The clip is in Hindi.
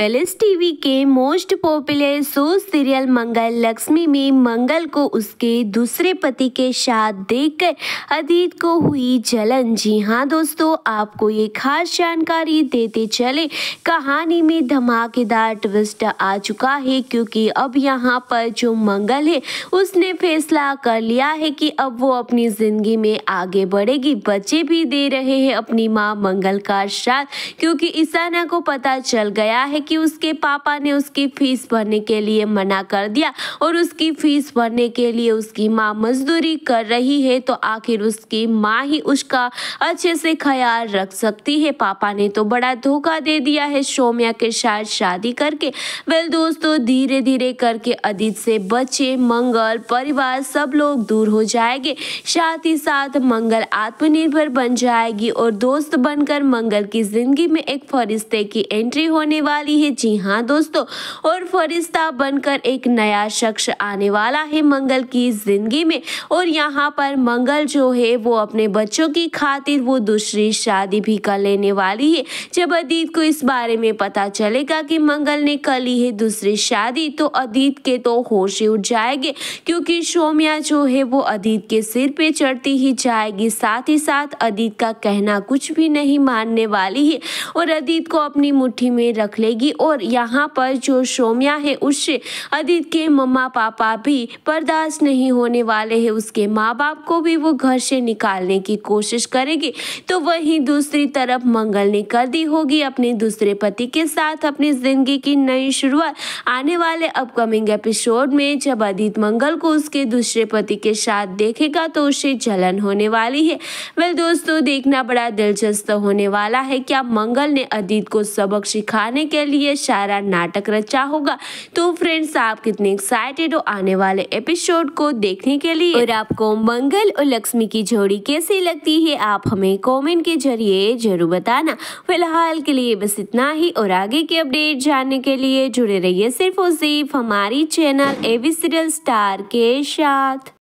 पैलेस टीवी के most popular show serial Mangal Lakshmi में मंगल को उसके दूसरे पति के साथ देखकर अदीत को हुई जलन जी हाँ दोस्तों आपको ये खास जानकारी देते चले कहानी में धमाकेदार ट्विस्ट आ चुका है क्योंकि अब यहाँ पर जो मंगल है उसने फैसला कर लिया है कि अब वो अपनी ज़िंदगी में आगे बढ़ेगी बच्चे भी दे रहे हैं अपनी माँ मंगल का साथ क्योंकि ईसाना को पता चल गया है क्योंकि उसके पापा ने उसकी फीस भरने के लिए मना कर दिया और उसकी फीस भरने के लिए उसकी माँ मजदूरी कर रही है तो आखिर उसकी माँ ही उसका अच्छे से ख्याल रख सकती है पापा ने तो बड़ा धोखा दे दिया है सौम्या के साथ शादी करके वेल दोस्तों धीरे धीरे करके अदित से बच्चे मंगल परिवार सब लोग दूर हो जाएंगे साथ ही साथ मंगल आत्मनिर्भर बन जाएगी और दोस्त बनकर मंगल की जिंदगी में एक फरिश्ते की एंट्री होने वाली है है जी हाँ दोस्तों और फरिश्ता बनकर एक नया शख्स आने वाला है मंगल की ज़िंदगी में और यहाँ पर मंगल जो है वो अपने बच्चों की खातिर वो दूसरी शादी भी कर लेने वाली है जब अदीत को इस बारे में पता चलेगा कि मंगल ने कर ली है दूसरी शादी तो अदीत के तो होश उठ जाएंगे क्योंकि सोम्या जो है वो अदीत के सिर पे चढ़ती ही जाएगी साथ ही साथ अदीत का कहना कुछ भी नहीं मानने वाली है और अदीत को अपनी मुट्ठी में रख लेगी जाएगी और यहाँ पर जो सोम्या है उससे अदित के मम्मा पापा भी बर्दाश्त नहीं होने वाले हैं उसके माँ बाप को भी वो घर से निकालने की कोशिश करेगी तो वहीं दूसरी तरफ मंगल ने कर दी होगी अपने दूसरे पति के साथ अपनी ज़िंदगी की नई शुरुआत आने वाले अपकमिंग एपिसोड में जब अदित मंगल को उसके दूसरे पति के साथ देखेगा तो उसे जलन होने वाली है वेल दोस्तों देखना बड़ा दिलचस्प होने वाला है क्या मंगल ने अदित को सबक सिखाने के लिए सारा नाटक रचा होगा तो फ्रेंड्स आप कितने एक्साइटेड हो आने वाले एपिसोड को देखने के लिए और आपको मंगल और लक्ष्मी की जोड़ी कैसी लगती है आप हमें कमेंट के जरिए जरूर बताना फिलहाल के लिए बस इतना ही और आगे के अपडेट जानने के लिए जुड़े रहिए सिर्फ और सिर्फ हमारी चैनल एवी सीरियल स्टार के साथ